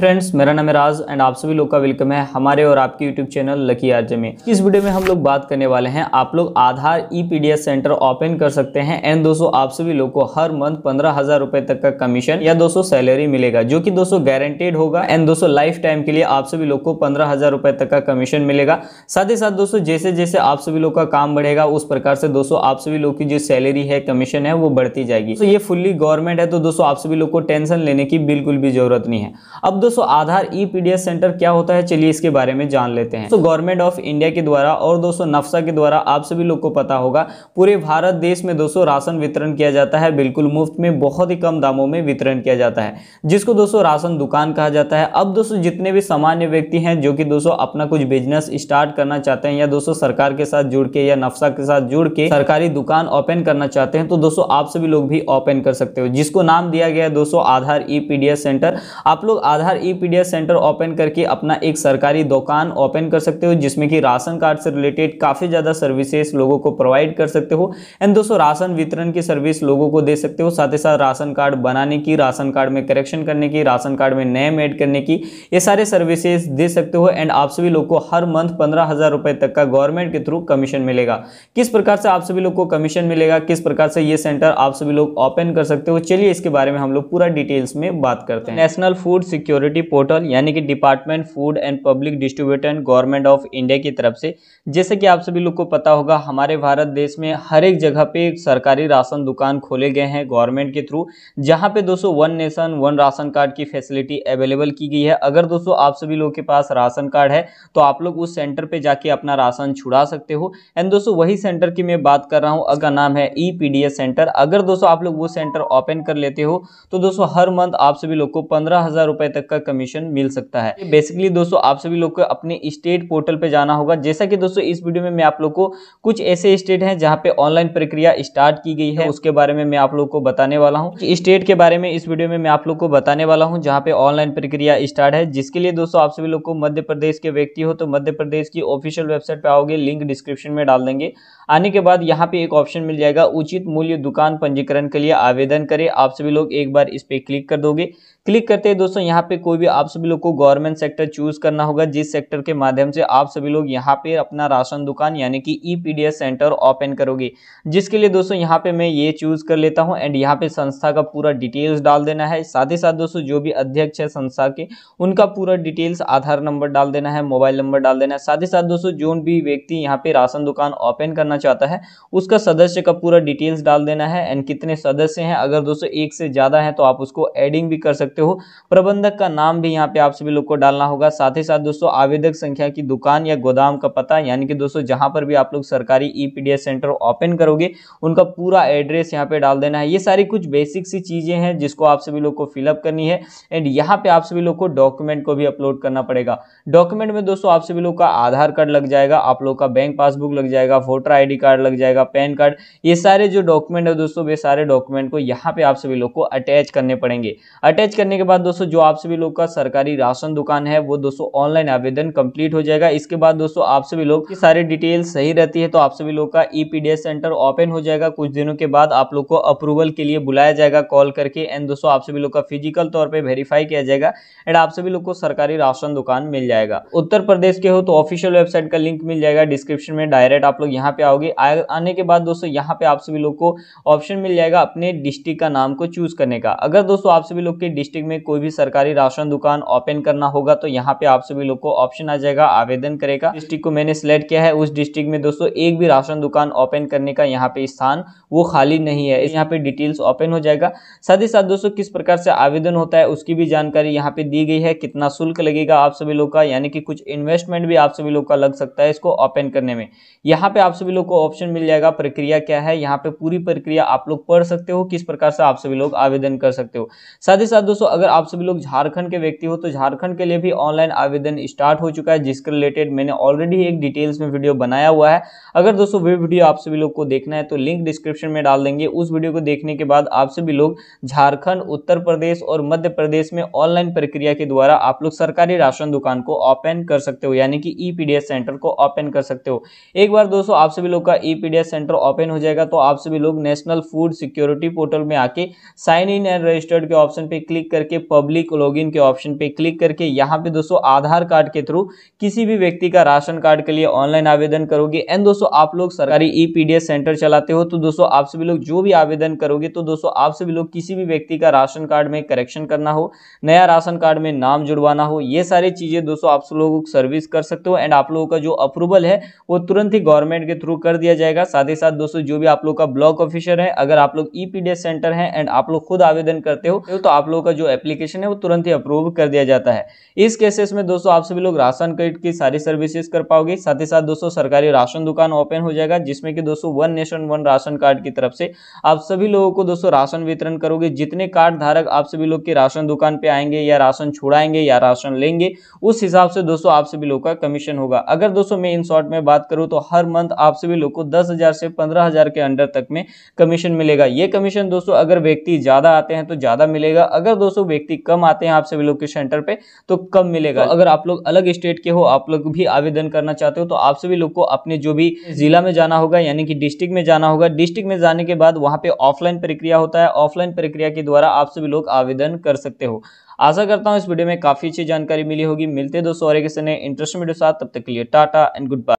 friends मेरा नाम है राज एंड आप सभी लोग का वेलकम है हमारे और आपके यूट्यूब चैनल लकी आर्जे में इस वीडियो में हम लोग बात करने वाले हैं आप लोग Aadhaar E P centre open कर सकते हैं एंड दोस्तों आप सभी लोग को हर मंथ पंद्रह हजार रुपए तक का कमीशन या दोस्तों सैलरी मिलेगा जो कि दोस्तों गारंटेड होगा एंड दोस्तों लाइफ टाइम के लिए आप सभी लोग को पंद्रह हजार रुपए तक का कमीशन मिलेगा साथ ही साथ दोस्तों जैसे जैसे आप सभी लोग का काम बढ़ेगा उस प्रकार से दोस्तों आप सभी लोग की जो सैलरी है कमीशन है वो बढ़ती जाएगी तो ये फुल्ली गवर्नमेंट है तो दोस्तों आप सभी लोग को टेंशन लेने की बिल्कुल भी जरूरत नहीं है अब दोस्तों आधार ई पीडीएस सेंटर क्या होता है चलिए इसके बारे में जान लेते हैं तो गवर्नमेंट ऑफ इंडिया के द्वारा और दोस्तों नफ्सा के द्वारा आप सभी लोग को पता होगा पूरे भारत देश में दोस्तों राशन वितरण किया जाता है बिल्कुल मुफ्त में बहुत ही कम दामों में वितरण किया जाता है जिसको दोस्तों राशन दुकान कहा जाता है अब दोस्तों जितने भी सामान्य व्यक्ति हैं जो कि दोस्तों अपना कुछ बिजनेस स्टार्ट करना चाहते हैं या दोस्तों सरकार के साथ जुड़ के या नफ्सा के साथ जुड़ के सरकारी दुकान ओपन करना चाहते हैं तो दोस्तों आप सभी लोग भी ओपन कर सकते हो जिसको नाम दिया गया है दोस्तों आधार ई e सेंटर आप लोग आधार सरकार ई e सेंटर ओपन करके अपना एक सरकारी दुकान ओपन कर सकते हो जिसमें कि राशन कार्ड से रिलेटेड काफ़ी ज़्यादा सर्विसेज लोगों को प्रोवाइड कर सकते हो एंड दोस्तों राशन वितरण की सर्विस लोगों को दे सकते हो साथ ही साथ राशन कार्ड बनाने की राशन कार्ड में करेक्शन करने की राशन कार्ड में नेम एड करने की ये सारे सर्विसेज दे सकते हो एंड आप सभी लोग को हर मंथ पंद्रह हज़ार तक का गवर्नमेंट के थ्रू कमीशन मिलेगा किस प्रकार से आप सभी लोग को कमीशन मिलेगा किस प्रकार से ये सेंटर आप सभी लोग ओपन कर सकते हो चलिए इसके बारे में हम लोग पूरा डिटेल्स में बात करते हैं national food security security portal यानी कि department food and public distributor government of India की तरफ से जैसे कि आप सभी लोग को पता होगा हमारे भारत देश में हर एक जगह पे सरकारी राशन दुकान खोले गए हैं गवर्नमेंट के थ्रू जहाँ पे दोस्तों one nation one ration card की फैसिलिटी अवेलेबल की गई है अगर दोस्तों आप सभी लोग के पास राशन कार्ड है तो आप लोग उस सेंटर पर जाके अपना राशन छुड़ा सकते हो एंड दोस्तों वही सेंटर की मैं बात कर रहा हूँ अगर नाम है ई पी सेंटर अगर दोस्तों आप लोग वो सेंटर ओपन कर लेते हो तो दोस्तों हर मंथ आप सभी लोग को पंद्रह हज़ार रुपये तक का का कमीशन मिल सकता है बेसिकली दोस्तों आप सभी लोग को अपने स्टेट पोर्टल पे जाना होगा जैसा कि दोस्तों इस वीडियो में मैं आप लोग को कुछ ऐसे स्टेट हैं जहां पे ऑनलाइन प्रक्रिया स्टार्ट की गई है उसके बारे में मैं आप लोग को बताने वाला हूँ स्टेट के बारे में इस वीडियो में मैं आप लोग को बताने वाला हूँ जहाँ पे ऑनलाइन प्रक्रिया स्टार्ट है जिसके लिए दोस्तों आप सभी लोग को मध्य प्रदेश के व्यक्ति हो तो मध्य प्रदेश की ऑफिशियल वेबसाइट पे आओगे लिंक डिस्क्रिप्शन में डाल देंगे आने के बाद यहाँ पे एक ऑप्शन मिल जाएगा उचित मूल्य दुकान पंजीकरण के लिए आवेदन करें आप सभी लोग एक बार इस पे क्लिक कर दोगे क्लिक करते हैं दोस्तों यहाँ पे कोई भी आप सभी लोग को गवर्नमेंट सेक्टर चूज करना होगा जिस सेक्टर के माध्यम से आप सभी लोग यहाँ पे अपना राशन दुकान यानी कि E e P centre open करोगे जिसके लिए दोस्तों यहाँ पे मैं ये चूज कर लेता हूँ एंड यहाँ पे संस्था का पूरा डिटेल्स डाल देना है साथ ही साथ दोस्तों जो भी अध्यक्ष है संस्था के उनका पूरा डिटेल्स आधार नंबर डाल देना है मोबाइल नंबर डाल देना है साथ ही साथ दोस्तों जो भी व्यक्ति यहाँ पे राशन दुकान ओपन करना चाहता है उसका सदस्य का पूरा डिटेल्स डाल देना है एंड कितने सदस्य हैं अगर दोस्तों एक से ज़्यादा है तो आप उसको एडिंग भी कर सकते हो प्रबंधक का नाम भी यहाँ पे आप सभी लोग को डालना होगा साथ ही साथ दोस्तों आवेदक संख्या की दुकान या गोदाम का पता यानी कि दोस्तों जहां पर भी आप लोग सरकारी ई e सेंटर ओपन करोगे उनका पूरा एड्रेस यहाँ पे डाल देना है ये सारी कुछ बेसिक सी चीज़ें हैं जिसको आप सभी लोग को फिलअप करनी है एंड यहाँ पे आप सभी लोग को डॉक्यूमेंट को भी अपलोड करना पड़ेगा डॉक्यूमेंट में दोस्तों आप सभी लोग का आधार कार्ड लग जाएगा आप लोग का बैंक पासबुक लग जाएगा वोटर आई कार्ड लग जाएगा पैन कार्ड ये सारे जो डॉक्यूमेंट है दोस्तों वे सारे डॉक्यूमेंट को यहाँ पे आप सभी लोग को अटैच करने पड़ेंगे अटैच करने के बाद दोस्तों जो आप सभी लोग लोग का सरकारी राशन दुकान है वो दोस्तों ऑनलाइन आवेदन कंप्लीट हो जाएगा इसके बाद दोस्तों आप सभी लोग की सारी डिटेल सही रहती है तो आप सभी लोग का ईपीडीएस सेंटर ओपन हो जाएगा कुछ दिनों के बाद आप लोग को अप्रूवल के लिए बुलाया जाएगा कॉल करके एंड दोस्तों आप सभी लोग का फिजिकल तौर पर वेरीफाई किया जाएगा एंड आप सभी लोग को सरकारी राशन दुकान मिल जाएगा उत्तर प्रदेश के हो तो ऑफिशियल वेबसाइट का लिंक मिल जाएगा डिस्क्रिप्शन में डायरेक्ट आप लोग यहाँ पे आओगे आने के बाद दोस्तों यहाँ पे आप सभी लोग को ऑप्शन मिल जाएगा अपने डिस्ट्रिक्ट का नाम को चूज करने का अगर दोस्तों आप सभी लोग के डिस्ट्रिक्ट में कोई भी सरकारी राशन दुकान ओपन करना होगा तो यहाँ पे आप सभी लोग को ऑप्शन आ जाएगा आवेदन करेगा डिस्ट्रिक्ट को मैंने सिलेक्ट किया है उस डिस्ट्रिक्ट में दोस्तों एक भी राशन दुकान ओपन करने का यहाँ पे स्थान वो खाली नहीं है यहाँ पे डिटेल्स ओपन हो जाएगा साथ ही साथ दोस्तों किस प्रकार से आवेदन होता है उसकी भी जानकारी यहाँ पे दी गई है कितना शुल्क लगेगा आप सभी लोग का यानी कि कुछ इन्वेस्टमेंट भी आप सभी लोग का लग सकता है इसको ओपन करने में यहाँ पे आप सभी लोग को ऑप्शन मिल जाएगा प्रक्रिया क्या है यहाँ पे पूरी प्रक्रिया आप लोग पढ़ सकते हो किस प्रकार से आप सभी लोग आवेदन कर सकते हो साथ ही साथ दोस्तों अगर आप सभी लोग झारखंड झारखंड के व्यक्ति हो तो झारखंड के लिए भी ऑनलाइन आवेदन स्टार्ट हो चुका है जिसके रिलेटेड मैंने ऑलरेडी एक डिटेल्स में वीडियो बनाया हुआ है अगर दोस्तों वे वीडियो आप सभी लोग को देखना है तो लिंक डिस्क्रिप्शन में डाल देंगे उस वीडियो को देखने के बाद आप सभी लोग झारखंड उत्तर प्रदेश और मध्य प्रदेश में ऑनलाइन प्रक्रिया के द्वारा आप लोग सरकारी राशन दुकान को ओपन कर सकते हो यानी कि ई e सेंटर को ओपन कर सकते हो एक बार दोस्तों आप सभी लोग का ई सेंटर ओपन हो जाएगा तो आप सभी लोग नेशनल फूड सिक्योरिटी पोर्टल में आके साइन इन एंड रजिस्टर्ड के ऑप्शन पे क्लिक करके पब्लिक लॉगिन बैंकिंग के ऑप्शन पे क्लिक करके यहाँ पे दोस्तों आधार कार्ड के थ्रू किसी भी व्यक्ति का राशन कार्ड के लिए ऑनलाइन आवेदन करोगे एंड दोस्तों आप लोग सरकारी ई पीडीएस सेंटर चलाते हो तो दोस्तों आप सभी लोग जो भी आवेदन करोगे तो दोस्तों आप सभी लोग किसी भी व्यक्ति का राशन कार्ड में करेक्शन करना हो नया राशन कार्ड में नाम जुड़वाना हो ये सारी चीजें दोस्तों आप लोग सर्विस कर सकते हो एंड आप लोगों का जो अप्रूवल है वो तुरंत ही गवर्नमेंट के थ्रू कर दिया जाएगा साथ ही साथ दोस्तों जो भी आप लोग का ब्लॉक ऑफिसर है अगर आप लोग ई सेंटर है एंड आप लोग खुद आवेदन करते हो तो आप लोगों का जो एप्लीकेशन है वो तुरंत ही अप्रूव कर दिया जाता है इस केसेस में दोस्तों आप सभी लोग राशन कार्ड की सारी सर्विसेज कर पाओगे साथ ही साथ दोस्तों सरकारी राशन दुकान ओपन हो जाएगा जिसमें कि दोस्तों one nation one ration card की तरफ से आप सभी लोगों को दोस्तों राशन वितरण करोगे जितने कार्ड धारक आप सभी लोग की राशन दुकान पर आएंगे या राशन छुड़ाएंगे या राशन लेंगे उस हिसाब से दोस्तों आप सभी लोग का कमीशन होगा अगर दोस्तों मैं इन शॉर्ट में बात करूँ तो हर मंथ आप सभी लोग को दस से पंद्रह के अंडर तक में कमीशन मिलेगा ये कमीशन दोस्तों अगर व्यक्ति ज्यादा आते हैं तो ज्यादा मिलेगा अगर दोस्तों व्यक्ति कम आते हैं आप से भी लोग के सेंटर पे तो कब मिलेगा तो अगर आप लोग अलग स्टेट के हो आप लोग भी आवेदन करना चाहते हो तो आप सभी लोग को अपने जो भी जिला में जाना होगा यानी कि डिस्ट्रिक्ट में जाना होगा डिस्ट्रिक्ट में जाने के बाद वहाँ पे ऑफलाइन प्रक्रिया होता है ऑफलाइन प्रक्रिया के द्वारा आप सभी लोग आवेदन कर सकते हो आशा करता हूँ इस वीडियो में काफी अच्छी जानकारी मिली होगी मिलते दोस्तों और एक इंटरेस्ट वीडियो साथ तब तक के लिए टाटा एंड गुड बाय